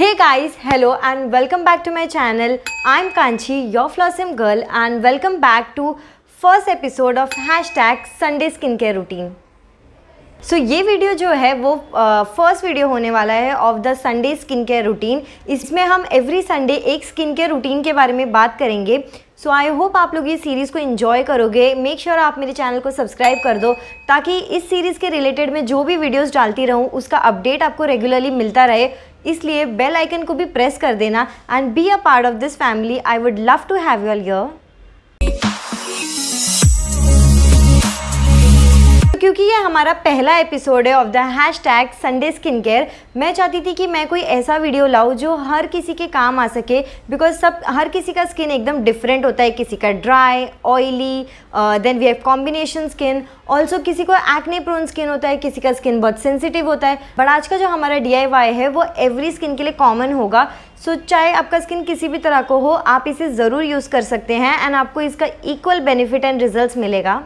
Hey guys, hello and welcome back to my channel. I'm Kanchi, your and girl and welcome back to first episode of hashtag Sunday Skincare Routine. So so, ये वीडियो जो है वो first uh, video होने वाला है of the Sunday skin care routine इसमें हम एवरी संडे एक स्किन केयर रूटीन के बारे में बात करेंगे सो आई होप आप लोग ये सीरीज़ को इन्जॉय करोगे मेक श्योर sure आप मेरे चैनल को सब्सक्राइब कर दो ताकि इस सीरीज़ के रिलेटेड मैं जो भी वीडियोस डालती रहूँ उसका अपडेट आपको रेगुलरली मिलता रहे इसलिए बेल आइकन को भी प्रेस कर देना and be a part of this family I would love to have your your क्योंकि ये हमारा पहला एपिसोड है of the hashtag Sunday skin care मैं चाहती थी कि मैं कोई ऐसा वीडियो लाऊं जो हर किसी के काम आ सके बिकॉज सब हर किसी का स्किन एकदम डिफरेंट होता है किसी का dry oily then we have combination skin also किसी को एक्ने प्रोन स्किन होता है किसी का स्किन बहुत सेंसिटिव होता है बट आज का जो हमारा डी है वो एवरी स्किन के लिए कॉमन होगा सो so, चाहे आपका स्किन किसी भी तरह को हो आप इसे ज़रूर यूज़ कर सकते हैं एंड आपको इसका इक्वल बेनिफिट एंड रिजल्ट मिलेगा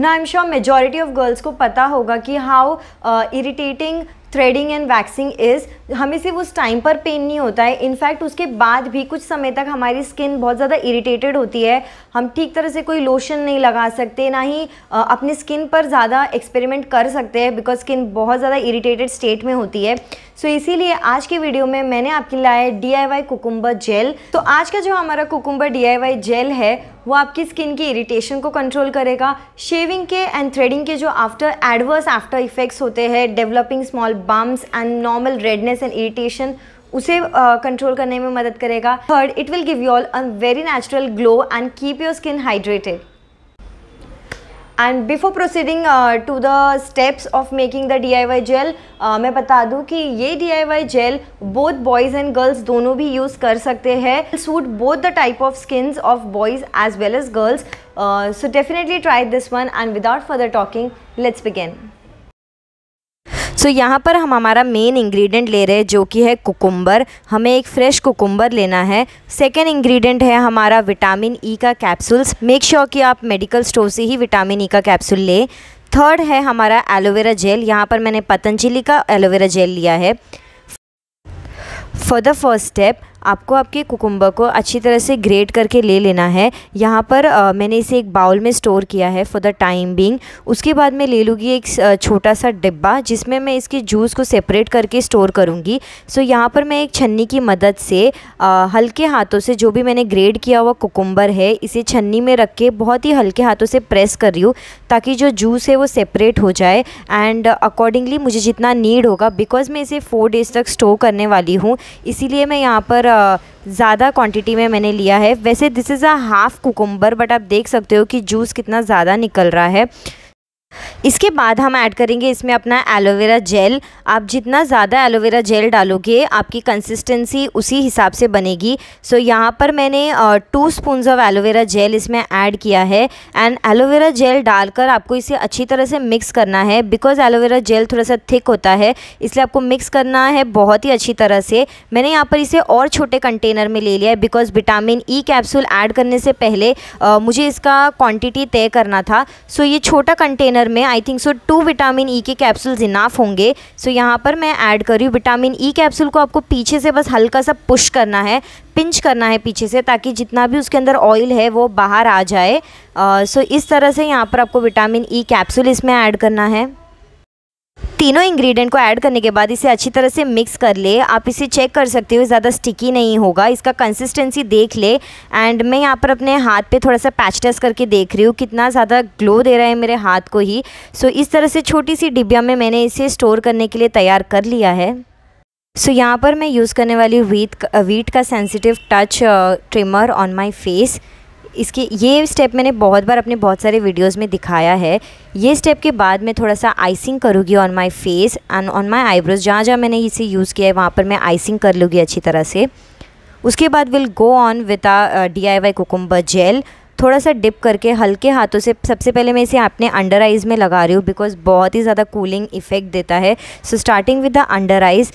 ना I am sure majority of girls को पता होगा कि how irritating threading and waxing is हमें सिर्फ उस टाइम पर पेन नहीं होता है इनफैक्ट उसके बाद भी कुछ समय तक हमारी स्किन बहुत ज़्यादा इरिटेटेड होती है हम ठीक तरह से कोई लोशन नहीं लगा सकते ना ही अपनी स्किन पर ज़्यादा एक्सपेरिमेंट कर सकते हैं बिकॉज स्किन बहुत ज़्यादा इरिटेटेड स्टेट में होती है सो so, इसीलिए आज के वीडियो में मैंने आपके लिए लाया D I Y cucumber gel तो आज का जो हमारा cucumber D I Y gel है वो आपकी स्किन की इरिटेशन को कंट्रोल करेगा शेविंग के एंड थ्रेडिंग के जो आफ्टर एडवर्स आफ्टर इफेक्ट्स होते हैं developing small bumps and normal redness and irritation उसे कंट्रोल uh, करने में मदद करेगा third it will give you all a very natural glow and keep your skin hydrated and before proceeding to the steps of making the D I Y gel मैं बता दूँ कि ये D I Y gel both boys and girls दोनों भी use कर सकते हैं suit both the type of skins of boys as well as girls so definitely try this one and without further talking let's begin so so, यहाँ पर हम हमारा main ingredient ले रहे हैं जो कि है कुकुम्बर हमें एक फ्रेश कुकुम्बर लेना है सेकेंड इंग्रेडिएंट है हमारा विटामिन ई e का कैप्सूल्स मेक श्योर कि आप मेडिकल स्टोर से ही विटामिन ई e का कैप्सूल लें थर्ड है हमारा एलोवेरा जेल यहाँ पर मैंने पतंजलि का एलोवेरा जेल लिया है फॉर द फर्स्ट स्टेप आपको आपके कुकुम्बर को अच्छी तरह से ग्रेट करके ले लेना है यहाँ पर आ, मैंने इसे एक बाउल में स्टोर किया है फॉर द टाइम बिंग उसके बाद मैं ले लूँगी एक छोटा सा डिब्बा जिसमें मैं इसके जूस को सेपरेट करके स्टोर करूँगी सो so, यहाँ पर मैं एक छन्नी की मदद से आ, हल्के हाथों से जो भी मैंने ग्रेड किया हुआ कुकुम्बर है इसे छन्नी में रख के बहुत ही हल्के हाथों से प्रेस कर रही हूँ ताकि जो जूस है वो सेपरेट हो जाए एंड अकॉर्डिंगली मुझे जितना नीड होगा बिकॉज़ मैं इसे फ़ोर डेज़ तक स्टोर करने वाली हूँ इसीलिए मैं यहाँ पर ज़्यादा क्वांटिटी में मैंने लिया है वैसे this is a half cucumber but आप देख सकते हो कि जूस कितना ज़्यादा निकल रहा है इसके बाद हम ऐड करेंगे इसमें अपना एलोवेरा जेल आप जितना ज़्यादा एलोवेरा जेल डालोगे आपकी कंसिस्टेंसी उसी हिसाब से बनेगी सो so, यहाँ पर मैंने two spoons of aloe vera gel इसमें ऐड किया है एंड एलोवेरा जेल डालकर आपको इसे अच्छी तरह से मिक्स करना है बिकॉज एलोवेरा जेल थोड़ा सा थिक होता है इसलिए आपको मिक्स करना है बहुत ही अच्छी तरह से मैंने यहाँ पर इसे और छोटे कंटेनर में ले लिया है because vitamin E capsule add करने से पहले आ, मुझे इसका क्वान्टिटी तय करना था सो so, ये छोटा कंटेनर डिनर में I think so two vitamin E के कैप्सूल्स इनाफ होंगे सो so, यहाँ पर मैं ऐड कर रही हूँ विटामिन ई कैप्सूल को आपको पीछे से बस हल्का सा पुश करना है पिंच करना है पीछे से ताकि जितना भी उसके अंदर ऑयल है वो बाहर आ जाए सो uh, so, इस तरह से यहाँ पर आपको विटामिन ई कैप्सूल इसमें ऐड करना है तीनों इंग्रेडिएंट को ऐड करने के बाद इसे अच्छी तरह से मिक्स कर ले आप इसे चेक कर सकते हो ज़्यादा स्टिकी नहीं होगा इसका कंसिस्टेंसी देख ले एंड मैं यहाँ पर अपने हाथ पे थोड़ा सा पैच टेस्ट करके देख रही हूँ कितना ज़्यादा ग्लो दे रहा है मेरे हाथ को ही सो so, इस तरह से छोटी सी डिब्बिया में मैंने इसे स्टोर करने के लिए तैयार कर लिया है सो so, यहाँ पर मैं यूज़ करने वाली वीट वीट का sensitive touch trimmer on my face इसके ये स्टेप मैंने बहुत बार अपने बहुत सारे वीडियोस में दिखाया है ये स्टेप के बाद मैं थोड़ा सा आइसिंग करूँगी on my face and on my eyebrows जहाँ जहाँ मैंने इसे यूज़ किया है वहाँ पर मैं आइसिंग कर लूँगी अच्छी तरह से उसके बाद will go on with a D I Y gel थोड़ा सा डिप करके हल्के हाथों से सबसे पहले मैं इसे अपने अंडर आइज़ में लगा रही हूँ बिकॉज बहुत ही ज़्यादा कूलिंग इफेक्ट देता है so starting with the under eyes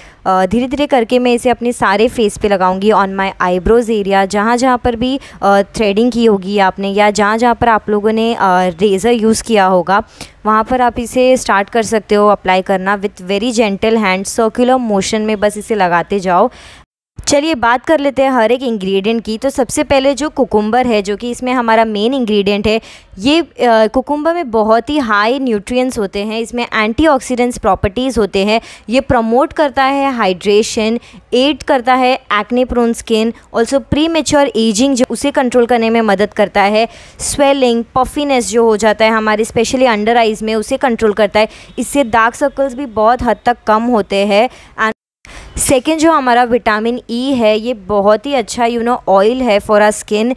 धीरे धीरे करके मैं इसे अपने सारे फेस पे लगाऊंगी ऑन माय आईब्रोज़ एरिया जहाँ जहाँ पर भी थ्रेडिंग की होगी आपने या जहाँ जहाँ पर आप लोगों ने रेज़र यूज़ किया होगा वहाँ पर आप इसे स्टार्ट कर सकते हो अप्लाई करना with very gentle hand circular motion में बस इसे लगाते जाओ चलिए बात कर लेते हैं हर एक इंग्रेडिएंट की तो सबसे पहले जो कुकुम्बर है जो कि इसमें हमारा मेन इंग्रेडिएंट है ये कुकुम्बर में बहुत ही हाई न्यूट्रिएंट्स होते हैं इसमें एंटीऑक्सीडेंट्स प्रॉपर्टीज़ होते हैं ये प्रमोट करता है हाइड्रेशन एड करता है acne prone skin also premature ageing जो उसे कंट्रोल करने में मदद करता है स्वेलिंग पफीनेस जो हो जाता है हमारे स्पेशली अंडर आइज़ में उसे कंट्रोल करता है इससे डार्क सर्कल्स भी बहुत हद तक कम होते हैं सेकेंड जो हमारा विटामिन ई e है ये बहुत ही अच्छा यू नो ऑयल है फॉर आर स्किन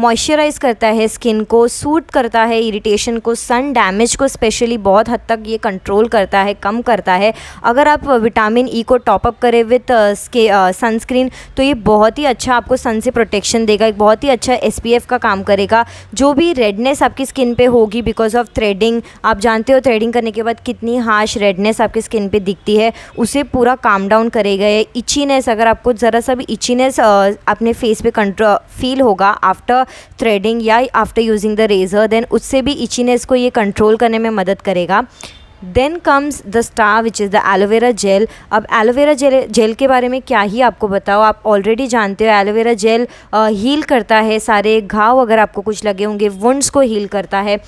मॉइस्चराइज़ करता है स्किन को सूट करता है इरिटेशन को सन डैमेज को स्पेशली बहुत हद तक ये कंट्रोल करता है कम करता है अगर आप विटामिन ई e को टॉपअप करें विथ सनस्क्रीन uh, uh, तो ये बहुत ही अच्छा आपको सन से प्रोटेक्शन देगा एक बहुत ही अच्छा एस का काम करेगा जो भी रेडनेस आपकी स्किन पर होगी बिकॉज ऑफ थ्रेडिंग आप जानते हो थ्रेडिंग करने के बाद कितनी हार्श रेडनेस आपकी स्किन पर दिखती है उसे पूरा काम डाउन करें करेगा या इचीनेस अगर आपको ज़रा सा भी इचीनेस अपने फेस पे कंट्रो फील होगा आफ्टर थ्रेडिंग या after using the razor then उससे भी इचीनेस को ये कंट्रोल करने में मदद करेगा then comes the star which is the aloe vera gel अब एलोवेरा जेल जेल के बारे में क्या ही आपको बताओ आप ऑलरेडी जानते हो एलोवेरा जेल हील करता है सारे घाव अगर आपको कुछ लगे होंगे वुंड्स को हील करता है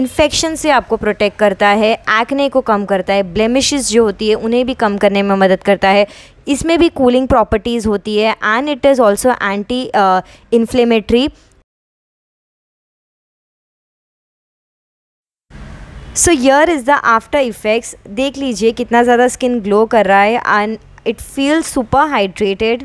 इन्फेक्शन से आपको प्रोटेक्ट करता है एक्ने को कम करता है ब्लेमिशेस जो होती है उन्हें भी कम करने में मदद करता है इसमें भी कूलिंग प्रॉपर्टीज़ होती है and it is also anti inflammatory so here is the after effects देख लीजिए कितना ज़्यादा स्किन ग्लो कर रहा है and it feel super hydrated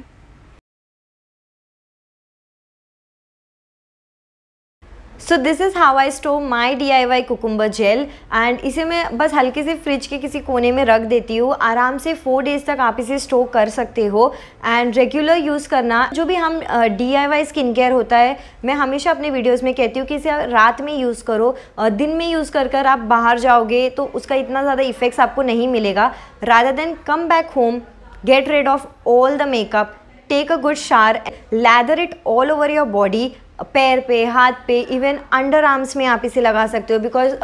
so this is how I stow my D I Y cucumber gel and इसे मैं बस हल्के से फ्रिज के किसी कोने में रख देती हूँ आराम से फोर डेज तक आप इसे स्टो कर सकते हो एंड रेगुलर यूज़ करना जो भी हम D I Y skin care होता है मैं हमेशा अपने वीडियोज़ में कहती हूँ कि इसे रात में यूज़ करो दिन में यूज़ कर कर आप बाहर जाओगे तो उसका इतना ज़्यादा इफ़ेक्ट्स आपको नहीं मिलेगा rather then come back home get rid of all the makeup take a good shower lather it all over your body पैर पे हाथ पे इवन अंडर आर्म्स में आप इसे लगा सकते हो बिकॉज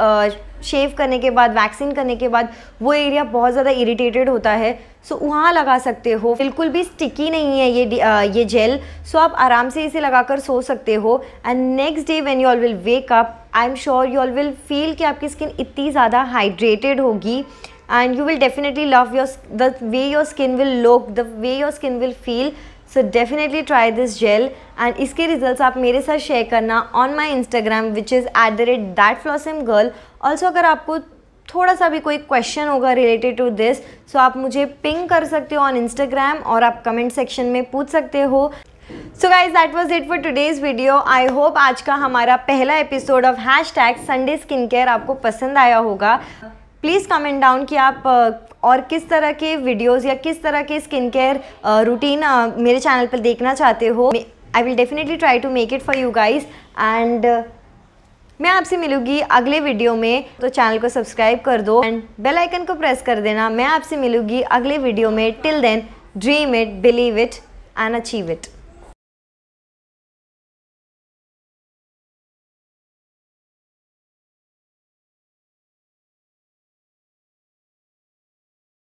शेव uh, करने के बाद वैक्सीन करने के बाद वो एरिया बहुत ज़्यादा इरिटेटेड होता है सो so, वहाँ लगा सकते हो बिल्कुल भी स्टिकी नहीं है ये आ, uh, ये जेल सो so, आप आराम से इसे लगाकर सो सकते हो and next day when you all will wake up I am sure you all will feel कि आपकी स्किन इतनी ज़्यादा हाइड्रेटेड होगी and you will definitely love your the way your skin will look the way your skin will feel so definitely try this gel and इसके results आप मेरे साथ share करना on my Instagram which is at the rate that Flossom girl also अगर आपको थोड़ा सा भी कोई क्वेश्चन होगा रिलेटेड टू दिस सो आप मुझे पिंग कर सकते हो ऑन इंस्टाग्राम और आप कमेंट सेक्शन में पूछ सकते हो so guys that was it for today's video I hope आज का हमारा पहला episode of hashtag Sunday skin care आपको पसंद आया होगा प्लीज़ कमेंट डाउन कि आप uh, और किस तरह के वीडियोस या किस तरह के स्किन केयर रूटीन मेरे चैनल पर देखना चाहते हो I will definitely try to make it for you guys and मैं आपसे मिलूंगी अगले वीडियो में तो चैनल को सब्सक्राइब कर दो एंड बेल आइकन को प्रेस कर देना मैं आपसे मिलूंगी अगले वीडियो में till then dream it believe it and achieve it